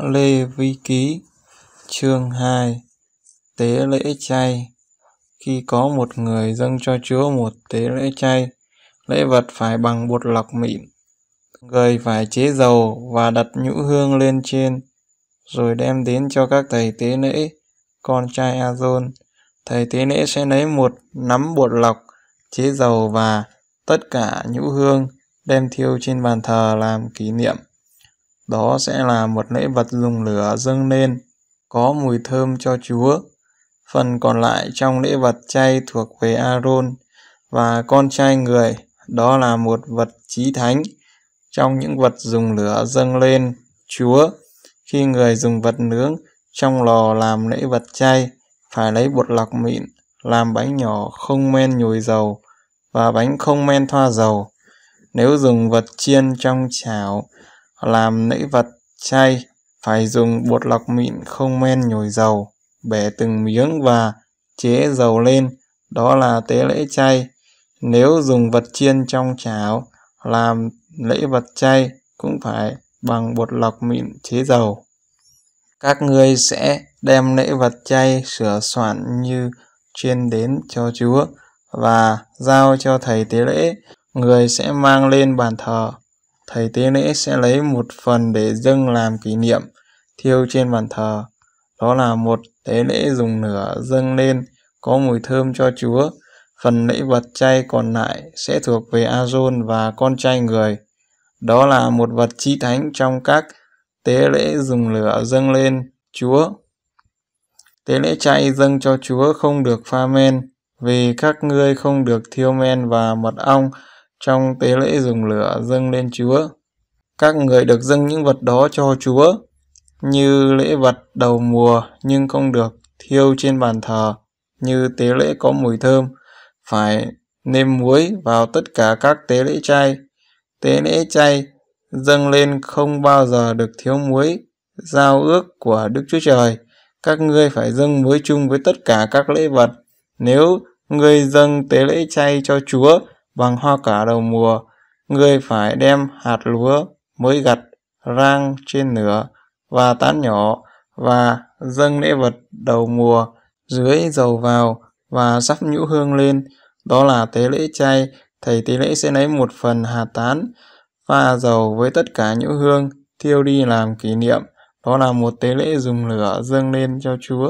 Lê Vi Ký Chương 2 Tế lễ chay Khi có một người dâng cho Chúa một tế lễ chay, lễ vật phải bằng bột lọc mịn. Người phải chế dầu và đặt nhũ hương lên trên, rồi đem đến cho các thầy tế lễ, con trai Azon. Thầy tế lễ sẽ lấy một nắm bột lọc, chế dầu và tất cả nhũ hương đem thiêu trên bàn thờ làm kỷ niệm. Đó sẽ là một lễ vật dùng lửa dâng lên, có mùi thơm cho Chúa. Phần còn lại trong lễ vật chay thuộc về Aaron và con trai người, đó là một vật chí thánh. Trong những vật dùng lửa dâng lên Chúa, khi người dùng vật nướng trong lò làm lễ vật chay, phải lấy bột lọc mịn, làm bánh nhỏ không men nhồi dầu và bánh không men thoa dầu. Nếu dùng vật chiên trong chảo làm nẫy vật chay, phải dùng bột lọc mịn không men nhồi dầu, bẻ từng miếng và chế dầu lên, đó là tế lễ chay. Nếu dùng vật chiên trong chảo, làm lễ vật chay cũng phải bằng bột lọc mịn chế dầu. Các ngươi sẽ đem lễ vật chay sửa soạn như chuyên đến cho Chúa và giao cho thầy tế lễ, người sẽ mang lên bàn thờ thầy tế lễ sẽ lấy một phần để dâng làm kỷ niệm thiêu trên bàn thờ. Đó là một tế lễ dùng nửa dâng lên có mùi thơm cho Chúa. Phần lễ vật chay còn lại sẽ thuộc về Azôn và con trai người. Đó là một vật chi thánh trong các tế lễ dùng lửa dâng lên Chúa. Tế lễ chay dâng cho Chúa không được pha men, vì các ngươi không được thiêu men và mật ong, trong tế lễ dùng lửa dâng lên Chúa. Các người được dâng những vật đó cho Chúa, như lễ vật đầu mùa nhưng không được thiêu trên bàn thờ, như tế lễ có mùi thơm, phải nêm muối vào tất cả các tế lễ chay. Tế lễ chay dâng lên không bao giờ được thiếu muối, giao ước của Đức Chúa Trời. Các ngươi phải dâng muối chung với tất cả các lễ vật. Nếu ngươi dâng tế lễ chay cho Chúa bằng hoa cả đầu mùa, người phải đem hạt lúa mới gặt rang trên nửa và tán nhỏ và dâng lễ vật đầu mùa dưới dầu vào và sắp nhũ hương lên. Đó là tế lễ chay, thầy tế lễ sẽ lấy một phần hạt tán pha dầu với tất cả nhũ hương thiêu đi làm kỷ niệm. Đó là một tế lễ dùng lửa dâng lên cho Chúa.